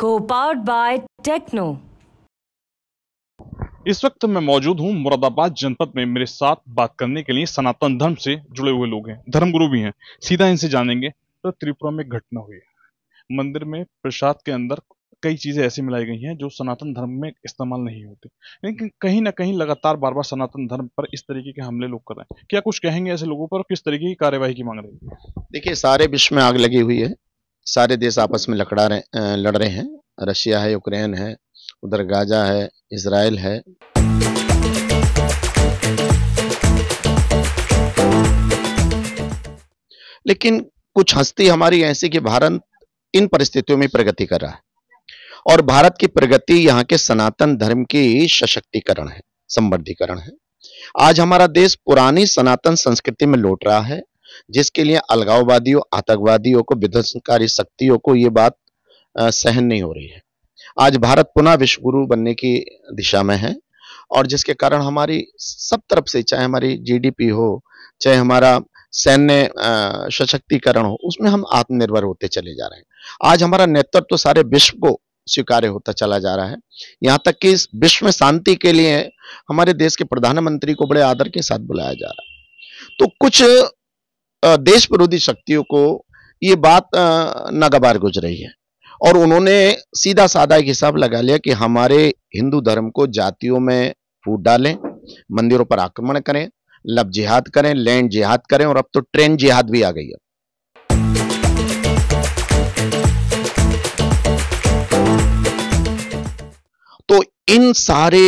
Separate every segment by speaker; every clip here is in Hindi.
Speaker 1: कोपाउट बाय टेक्नो
Speaker 2: इस वक्त मैं मौजूद हूं मुरादाबाद जनपद में मेरे साथ बात करने के लिए सनातन धर्म से जुड़े हुए लोग हैं धर्मगुरु भी हैं सीधा इनसे जानेंगे तो त्रिपुरा में घटना हुई है मंदिर में प्रसाद के अंदर कई चीजें ऐसी मिलाई गई हैं जो सनातन धर्म में इस्तेमाल नहीं होती लेकिन कहीं ना कहीं लगातार बार बार सनातन धर्म पर इस तरीके के हमले लोग कर रहे हैं क्या कुछ कहेंगे ऐसे लोगों पर किस तरीके की कार्यवाही की मांग
Speaker 3: रही है देखिए सारे विश्व में आग लगी हुई है सारे देश आपस में लकड़ा रहे लड़ रहे हैं रशिया है यूक्रेन है उधर गाजा है इसराइल है लेकिन कुछ हस्ती हमारी ऐसी कि भारत इन परिस्थितियों में प्रगति कर रहा है और भारत की प्रगति यहाँ के सनातन धर्म की सशक्तिकरण है संवर्धीकरण है आज हमारा देश पुरानी सनातन संस्कृति में लौट रहा है जिसके लिए अलगाववादियों आतंकवादियों को विध्वंसकारी शक्तियों को ये बात सहन नहीं हो रही है आज भारत पुनः विश्वगुरु बनने की दिशा में है और जिसके कारण हमारी सब तरफ से चाहे हमारी जीडीपी हो चाहे हमारा सैन्य सशक्तिकरण हो उसमें हम आत्मनिर्भर होते चले जा रहे हैं आज हमारा नेतृत्व तो सारे विश्व को स्वीकार्य होता चला जा रहा है यहाँ तक कि इस विश्व में शांति के लिए हमारे देश के प्रधानमंत्री को बड़े आदर के साथ बुलाया जा रहा है तो कुछ देश विरोधी शक्तियों को ये बात नागवार गुजरी रही है और उन्होंने सीधा साधा एक हिसाब लगा लिया कि हमारे हिंदू धर्म को जातियों में फूट डालें मंदिरों पर आक्रमण करें लब जिहाद करें लैंड जिहाद करें और अब तो ट्रेन जिहाद भी आ गई है तो इन सारे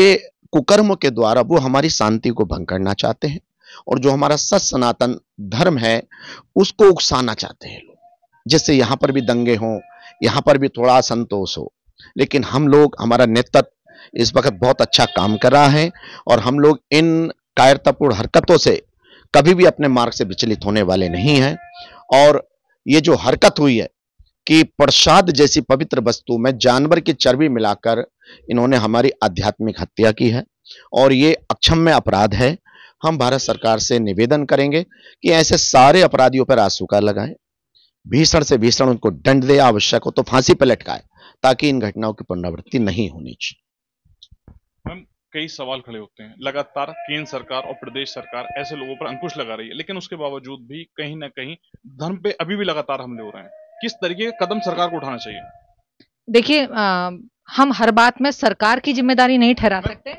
Speaker 3: कुकर्मों के द्वारा वो हमारी शांति को भंग करना चाहते हैं और जो हमारा सच सनातन धर्म है उसको उकसाना चाहते हैं लोग जिससे यहाँ पर भी दंगे हों यहाँ पर भी थोड़ा संतोष हो लेकिन हम लोग हमारा नेतृत्व इस वक्त बहुत अच्छा काम कर रहा है और हम लोग इन कायरतापूर्ण हरकतों से कभी भी अपने मार्ग से विचलित होने वाले नहीं हैं और ये जो हरकत हुई है कि प्रसाद जैसी पवित्र वस्तु में जानवर की चर्बी मिलाकर इन्होंने हमारी आध्यात्मिक हत्या की है और ये अक्षम में अपराध है हम भारत सरकार से निवेदन करेंगे कि ऐसे सारे अपराधियों पर आसूका लगाए भीषण से भीषण उनको दंड दे आवश्यक हो तो फांसी पर लटकाए ताकि इन घटनाओं की पुनरावृत्ति नहीं होनी चाहिए
Speaker 2: कई सवाल खड़े होते हैं लगातार केंद्र सरकार और प्रदेश सरकार ऐसे लोगों पर अंकुश लगा रही है लेकिन उसके बावजूद भी कहीं ना कहीं धर्म पे अभी भी लगातार हमले हो रहे हैं किस तरीके का कदम सरकार को उठाना चाहिए
Speaker 1: देखिए हम हर बात में सरकार की जिम्मेदारी नहीं ठहरा सकते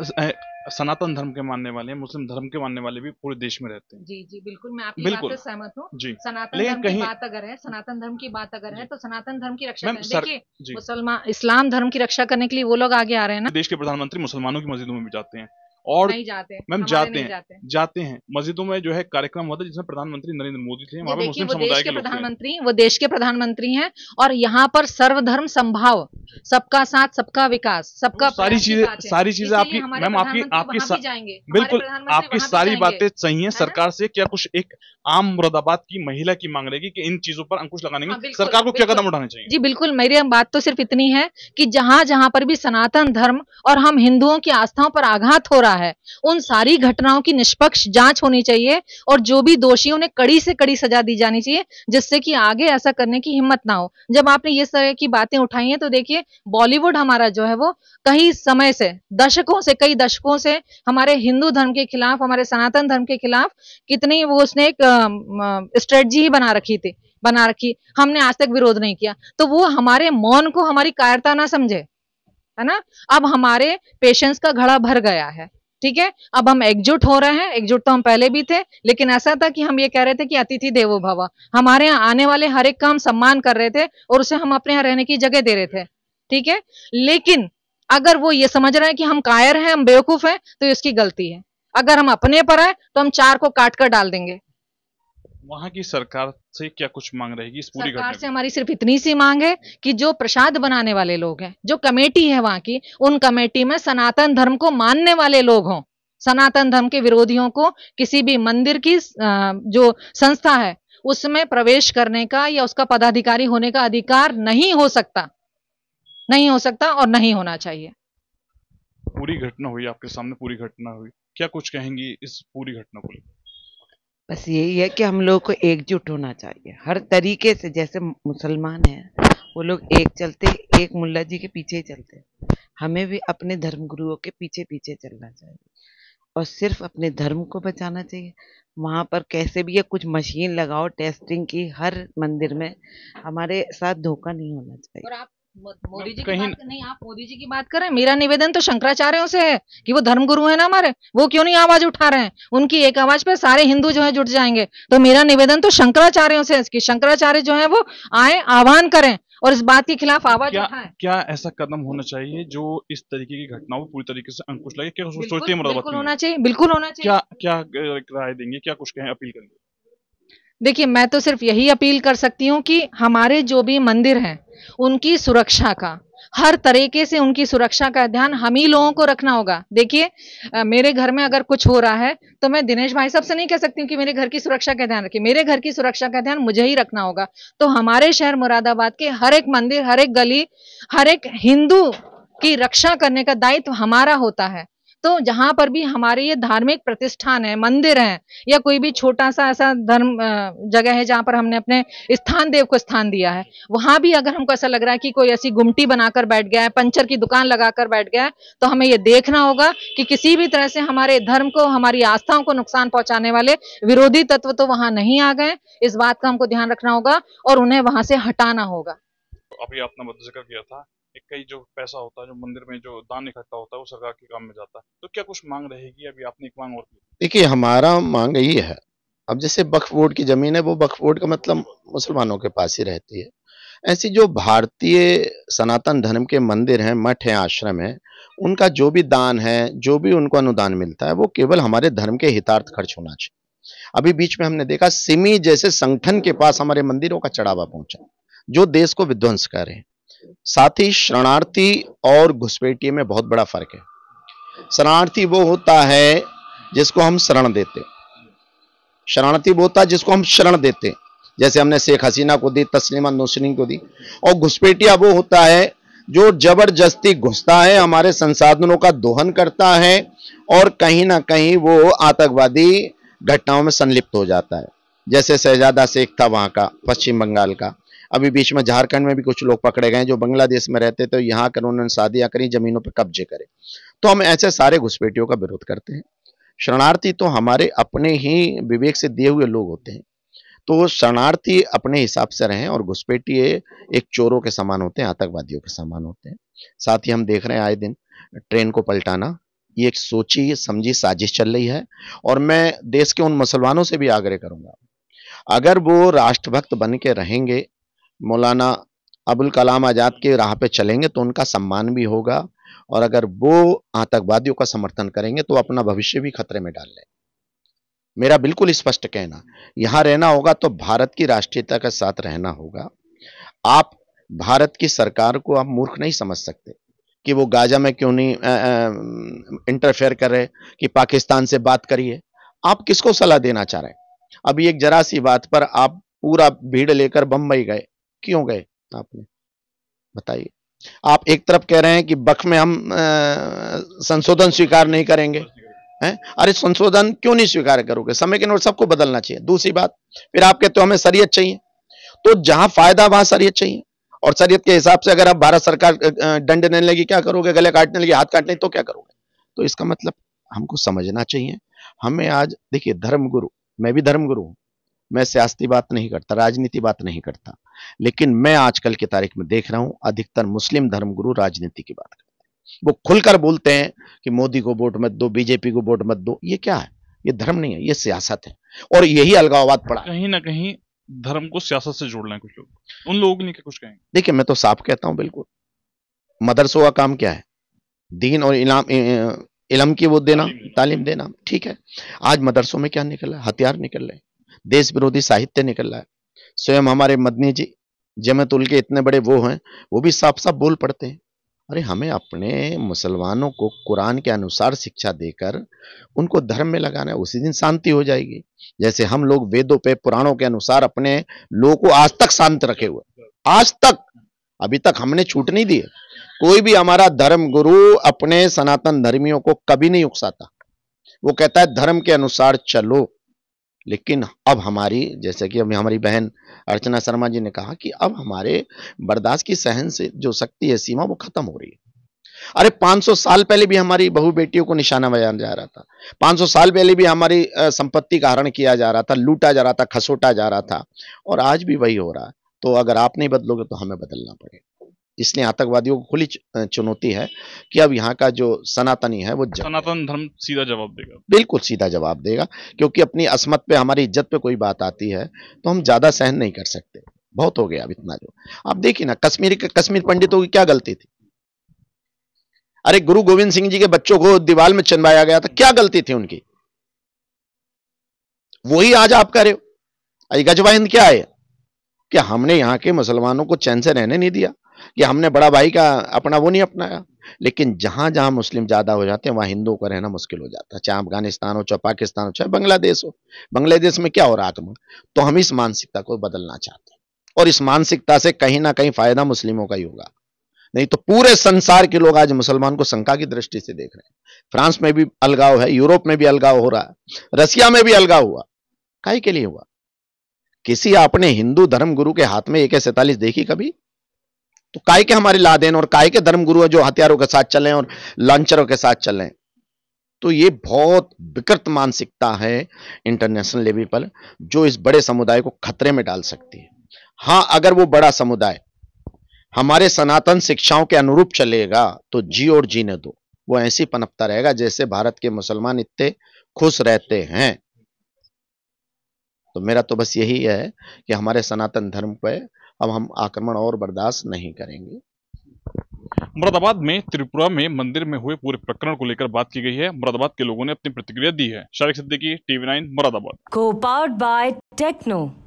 Speaker 2: सनातन धर्म के मानने वाले मुस्लिम धर्म के मानने वाले भी पूरे देश में रहते
Speaker 1: हैं जी जी बिल्कुल मैं आपकी बिल्कुल, बात से सहमत हूँ जी सनातन धर्म की बात अगर है सनातन धर्म की बात अगर है तो सनातन धर्म की रक्षा देखिए मुसलमान इस्लाम धर्म की रक्षा करने के लिए वो लोग आगे आ रहे हैं ना
Speaker 2: देश के प्रधानमंत्री मुसलमानों की मस्जिदों में भी जाते हैं और जाते मैम जाते हैं जाते, हैं मस्जिदों में जो है कार्यक्रम हुआ था जिसमें प्रधानमंत्री नरेंद्र मोदी थे वहाँ पे मुस्लिम समुदाय के प्रधानमंत्री
Speaker 1: वो देश के प्रधानमंत्री हैं और यहाँ पर सर्वधर्म संभाव सबका साथ सबका विकास सबका सारी चीजें सारी चीजें आपकी मैम आपकी आपकी
Speaker 2: बिल्कुल आपकी सारी बातें सही है सरकार से क्या कुछ एक आम मुरादाबाद की महिला की मांग रहेगी कि इन चीजों पर अंकुश लगाने की हाँ, सरकार को क्या कदम उठाने चाहिए
Speaker 1: जी बिल्कुल मेरी बात तो सिर्फ इतनी है की जहाँ जहाँ पर भी सनातन धर्म और हम हिंदुओं की आस्थाओं पर आघात हो रहा होता है उन सारी घटनाओं की निष्पक्ष जांच होनी चाहिए और जो भी दोषी उन्हें कड़ी से कड़ी सजा दी जानी चाहिए जिससे कि आगे ऐसा करने की हिम्मत ना हो जब आपने ये तरह की बातें उठाई हैं तो देखिए बॉलीवुड हमारा जो है वो कई समय से दशकों से कई दशकों से हमारे हिंदू धर्म के खिलाफ हमारे सनातन धर्म के खिलाफ कितनी वो उसने एक स्ट्रेटजी ही बना रखी थी बना रखी हमने आज तक विरोध नहीं किया तो वो हमारे मौन को हमारी कायरता ना समझे है ना अब हमारे पेशेंस का घड़ा भर गया है ठीक है अब हम एकजुट हो रहे हैं एकजुट तो हम पहले भी थे लेकिन ऐसा था कि हम ये कह रहे थे कि अतिथि देवो भवा हमारे यहाँ आने वाले हर एक का हम सम्मान कर रहे थे और उसे हम अपने यहाँ रहने की जगह दे रहे थे ठीक है लेकिन अगर वो ये समझ रहे हैं कि हम कायर हैं हम बेवकूफ हैं तो इसकी गलती है अगर हम अपने पर आए तो हम चार को काट कर डाल देंगे
Speaker 2: वहाँ की सरकार से क्या कुछ मांग रहेगी इस पूरी सरकार से
Speaker 1: हमारी सिर्फ इतनी सी मांग है कि जो प्रसाद बनाने वाले लोग हैं जो कमेटी है वहाँ की उन कमेटी में सनातन धर्म को मानने वाले लोग हों सनातन धर्म के विरोधियों को किसी भी मंदिर की जो संस्था है उसमें प्रवेश करने का या उसका पदाधिकारी होने का अधिकार नहीं हो सकता नहीं हो सकता और नहीं होना चाहिए
Speaker 2: पूरी घटना हुई आपके सामने पूरी घटना हुई क्या कुछ कहेंगी इस पूरी घटना को लेकर
Speaker 1: बस यही है कि हम लोग को एकजुट होना चाहिए हर तरीके से जैसे मुसलमान हैं वो लोग एक चलते एक मुल्ला जी के पीछे ही चलते हमें भी अपने धर्म गुरुओं के पीछे पीछे चलना चाहिए और सिर्फ अपने धर्म को बचाना चाहिए वहाँ पर कैसे भी है कुछ मशीन लगाओ टेस्टिंग की हर मंदिर में हमारे साथ धोखा नहीं होना चाहिए और आप मोदी जी कहीं नहीं आप मोदी जी की बात करें मेरा निवेदन तो शंकराचार्यों से है कि वो धर्म गुरु है ना हमारे वो क्यों नहीं आवाज उठा रहे हैं उनकी एक आवाज पे सारे हिंदू जो है जुट जाएंगे तो मेरा निवेदन तो शंकराचार्यों से है कि शंकराचार्य जो है वो आए आह्वान करें और इस बात के खिलाफ आवाज क्या, उठाएं
Speaker 2: क्या ऐसा कदम होना चाहिए जो इस तरीके की घटनाओं पूरी तरीके से अंकुश लगे क्या सोचते हैं बिल्कुल होना चाहिए बिल्कुल होना चाहिए क्या क्या राय देंगे क्या कुछ कहें अपील करेंगे
Speaker 1: देखिए मैं तो सिर्फ यही अपील कर सकती हूँ कि हमारे जो भी मंदिर हैं उनकी सुरक्षा का हर तरीके से उनकी सुरक्षा का ध्यान हम ही लोगों को रखना होगा देखिए मेरे घर में अगर कुछ हो रहा है तो मैं दिनेश भाई साहब से नहीं कह सकती हूँ कि मेरे घर की सुरक्षा का ध्यान रखिए मेरे घर की सुरक्षा का ध्यान मुझे ही रखना होगा तो हमारे शहर मुरादाबाद के हर एक मंदिर हर एक गली हर एक हिंदू की रक्षा करने का दायित्व हमारा होता है तो जहां पर भी हमारे ये धार्मिक प्रतिष्ठान है मंदिर है या कोई भी छोटा सा ऐसा धर्म जगह है जहां पर हमने अपने स्थान देव को स्थान दिया है वहां भी अगर हमको ऐसा लग रहा है कि कोई ऐसी गुमटी बनाकर बैठ गया है पंचर की दुकान लगाकर बैठ गया है तो हमें ये देखना होगा कि किसी भी तरह से हमारे धर्म को हमारी आस्थाओं को नुकसान पहुंचाने वाले विरोधी तत्व तो वहां नहीं आ गए इस बात का हमको ध्यान रखना होगा और उन्हें वहां से हटाना होगा
Speaker 2: अभी आपने मध्यकर किया था एक कई जो पैसा होता है जो मंदिर में जो दान इकट्ठा होता है वो सरकार के काम में जाता है तो क्या कुछ मांग रहेगी अभी आपने एक मांग और की
Speaker 3: देखिए हमारा मांग यही है अब जैसे बख बोर्ड की जमीन है वो बख बोर्ड का मतलब मुसलमानों के पास ही रहती है ऐसी जो भारतीय सनातन धर्म के मंदिर हैं मठ हैं आश्रम हैं उनका जो भी दान है जो भी उनको अनुदान मिलता है वो केवल हमारे धर्म के हितार्थ खर्च होना चाहिए अभी बीच में हमने देखा सिमी जैसे संगठन के पास हमारे मंदिरों का चढ़ावा पहुंचा जो देश को विध्वंस कर रहे हैं साथ ही शरणार्थी और घुसपैठिए में बहुत बड़ा फर्क है शरणार्थी वो होता है जिसको हम शरण देते शरणार्थी वो होता है जिसको हम शरण देते जैसे हमने शेख हसीना को दी तस्लिमा नौसरीन को दी और घुसपेटिया वो होता है जो जबरदस्ती घुसता है हमारे संसाधनों का दोहन करता है और कहीं ना कहीं वो आतंकवादी घटनाओं में संलिप्त हो जाता है जैसे शहजादा शेख था वहां का पश्चिम बंगाल का अभी बीच में झारखंड में भी कुछ लोग पकड़े गए जो बांग्लादेश में रहते थे तो यहाँ कर उन्होंने शादियां करी जमीनों पर कब्जे करे तो हम ऐसे सारे घुसपेटियों का विरोध करते हैं शरणार्थी तो हमारे अपने ही विवेक से दिए हुए लोग होते हैं तो शरणार्थी अपने हिसाब से रहें और घुसपेटी एक चोरों के समान होते हैं आतंकवादियों के समान होते हैं साथ ही हम देख रहे हैं आए दिन ट्रेन को पलटाना ये एक सोची समझी साजिश चल रही है और मैं देश के उन मुसलमानों से भी आग्रह करूंगा अगर वो राष्ट्रभक्त बन के रहेंगे मौलाना अबुल कलाम आज़ाद के राह पे चलेंगे तो उनका सम्मान भी होगा और अगर वो आतंकवादियों का समर्थन करेंगे तो अपना भविष्य भी खतरे में डाल लें मेरा बिल्कुल स्पष्ट कहना यहाँ रहना होगा तो भारत की राष्ट्रीयता के साथ रहना होगा आप भारत की सरकार को आप मूर्ख नहीं समझ सकते कि वो गाजा में क्यों नहीं इंटरफेयर कर रहे कि पाकिस्तान से बात करिए आप किसको सलाह देना चाह रहे हैं अभी एक जरा सी बात पर आप पूरा भीड़ लेकर बम्बई गए क्यों गए आपने बताइए आप एक तरफ कह रहे हैं कि बख में हम संशोधन स्वीकार नहीं करेंगे हैं अरे संशोधन क्यों नहीं स्वीकार करोगे समय के अनुसार सबको बदलना चाहिए दूसरी बात फिर आप कहते हो हमें शरीय चाहिए तो जहां फायदा वहां शरीयत चाहिए और शरीयत के हिसाब से अगर आप भारत सरकार दंड देने लगी क्या करोगे गले काटने लगी हाथ काटने तो क्या करोगे तो इसका मतलब हमको समझना चाहिए हमें आज देखिए धर्मगुरु मैं भी धर्मगुरु हूं मैं सियासती बात नहीं करता राजनीति बात नहीं करता लेकिन मैं आजकल की तारीख में देख रहा हूं अधिकतर मुस्लिम धर्मगुरु राजनीति की बात करते हैं वो खुलकर बोलते हैं कि मोदी को वोट मत दो बीजेपी को वोट मत दो ये क्या है ये धर्म नहीं है ये सियासत है और यही अलगाववाद पड़ा
Speaker 2: कहीं ना कहीं धर्म को सियासत से जोड़ना है कुछ लोग उन लोगों ने कुछ कहेंगे
Speaker 3: देखिए मैं तो साफ कहता हूं बिल्कुल मदरसों का काम क्या है दीन और इलाम इलम की वो देना तालीम देना ठीक है आज मदरसों में क्या निकल रहा है हथियार निकल रहे हैं देश विरोधी साहित्य निकल रहा है स्वयं हमारे मदनी जी जमतुल के इतने बड़े वो हैं वो भी साफ साफ बोल पड़ते हैं अरे हमें अपने मुसलमानों को कुरान के अनुसार शिक्षा देकर उनको धर्म में लगाना है उसी दिन शांति हो जाएगी जैसे हम लोग वेदों पे पुराणों के अनुसार अपने लोगों को आज तक शांत रखे हुए आज तक अभी तक हमने छूट नहीं दी कोई भी हमारा धर्म गुरु अपने सनातन धर्मियों को कभी नहीं उकसाता वो कहता है धर्म के अनुसार चलो लेकिन अब हमारी जैसे कि अभी हमारी बहन अर्चना शर्मा जी ने कहा कि अब हमारे बर्दाश्त की सहन से जो शक्ति है सीमा वो खत्म हो रही है अरे 500 साल पहले भी हमारी बहु बेटियों को निशाना बनाया जा रहा था 500 साल पहले भी हमारी संपत्ति का हरण किया जा रहा था लूटा जा रहा था खसोटा जा रहा था और आज भी वही हो रहा है तो अगर आप नहीं बदलोगे तो हमें बदलना पड़ेगा इसने आतंकवादियों को खुली चुनौती है कि अब यहाँ का जो सनातनी है वो
Speaker 2: सनातन धर्म सीधा जवाब देगा
Speaker 3: बिल्कुल सीधा जवाब देगा क्योंकि अपनी असमत पे हमारी इज्जत पे कोई बात आती है तो हम ज़्यादा सहन नहीं कर सकते बहुत हो गया अब इतना जो आप देखिए ना कश्मीरी कश्मीर पंडितों की क्या गलती थी अरे गुरु गोविंद सिंह जी के बच्चों को दीवाल में चनवाया गया था क्या गलती थी उनकी वही आज आप कह रहे हो गजवा हिंद क्या है कि हमने यहाँ के मुसलमानों को चैन से रहने नहीं दिया कि हमने बड़ा भाई का अपना वो नहीं अपनाया लेकिन जहां जहां मुस्लिम ज्यादा हो जाते हैं वहां हिंदुओं का रहना मुश्किल हो जाता है चाहे अफगानिस्तान हो चाहे पाकिस्तान हो चाहे बांग्लादेश हो बांग्लादेश में क्या हो रहा आत्मा तो हम इस मानसिकता को बदलना चाहते हैं और इस मानसिकता से कहीं ना कहीं फायदा मुस्लिमों का ही होगा नहीं तो पूरे संसार के लोग आज मुसलमान को शंका की दृष्टि से देख रहे हैं फ्रांस में भी अलगाव है यूरोप में भी अलगाव हो रहा है रशिया में भी अलगाव हुआ कहीं के लिए हुआ किसी आपने हिंदू धर्म गुरु के हाथ में एक सैतालीस देखी कभी तो काय के हमारे लादेन और काय के धर्मगुरु गुरु जो हथियारों के साथ चले और लॉन्चरों के साथ चले तो ये बहुत विकृत मानसिकता है इंटरनेशनल लेवल पर जो इस बड़े समुदाय को खतरे में डाल सकती है हाँ अगर वो बड़ा समुदाय हमारे सनातन शिक्षाओं के अनुरूप चलेगा तो जी और जीने दो वो ऐसी पनपता रहेगा जैसे भारत के मुसलमान इतने खुश रहते हैं तो मेरा तो बस यही है कि हमारे सनातन धर्म पर अब हम आक्रमण और बर्दाश्त नहीं करेंगे
Speaker 2: मुरादाबाद में त्रिपुरा में मंदिर में हुए पूरे प्रकरण को लेकर बात की गई है मुरादाबाद के लोगों ने अपनी प्रतिक्रिया दी
Speaker 1: है शारिक सिद्दीकी टीवी नाइन मुरादाबाद को पावर्ड बाय टेक्नो